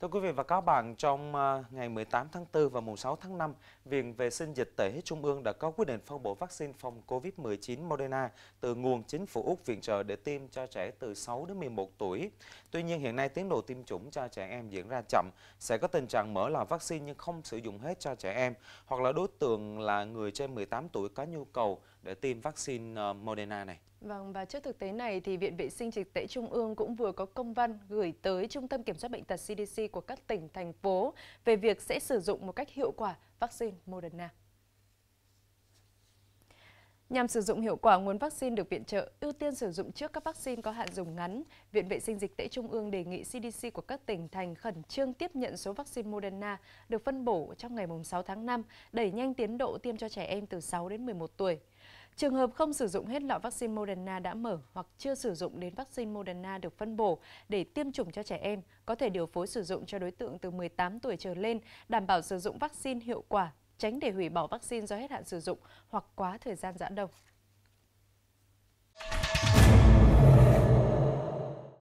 Thưa quý vị và các bạn, trong ờ, ngày 18 tháng 4 và mùng 6 tháng 5, Viện Vệ sinh Dịch tễ Trung ương đã có quyết định phân bổ vaccine phòng COVID-19 Moderna từ nguồn chính phủ Úc viện trợ để tiêm cho trẻ từ 6 đến 11 tuổi. Tuy nhiên hiện nay tiến độ tiêm chủng cho trẻ em diễn ra chậm, sẽ có tình trạng mở lò vaccine nhưng không sử dụng hết cho trẻ em, hoặc là đối tượng là người trên 18 tuổi có nhu cầu để tiêm vaccine ờ, Moderna này. Vâng, và trước thực tế này thì Viện Vệ sinh Dịch tễ Trung ương cũng vừa có công văn gửi tới Trung tâm Kiểm soát Bệnh tật CDC của các tỉnh, thành phố về việc sẽ sử dụng một cách hiệu quả vaccine Moderna. Nhằm sử dụng hiệu quả nguồn vaccine được viện trợ, ưu tiên sử dụng trước các vaccine có hạn dùng ngắn, Viện Vệ sinh Dịch tễ Trung ương đề nghị CDC của các tỉnh thành khẩn trương tiếp nhận số vaccine Moderna được phân bổ trong ngày 6 tháng 5, đẩy nhanh tiến độ tiêm cho trẻ em từ 6 đến 11 tuổi. Trường hợp không sử dụng hết lọ vaccine Moderna đã mở hoặc chưa sử dụng đến vaccine Moderna được phân bổ để tiêm chủng cho trẻ em, có thể điều phối sử dụng cho đối tượng từ 18 tuổi trở lên, đảm bảo sử dụng vaccine hiệu quả, tránh để hủy bỏ vaccine do hết hạn sử dụng hoặc quá thời gian giãn đông.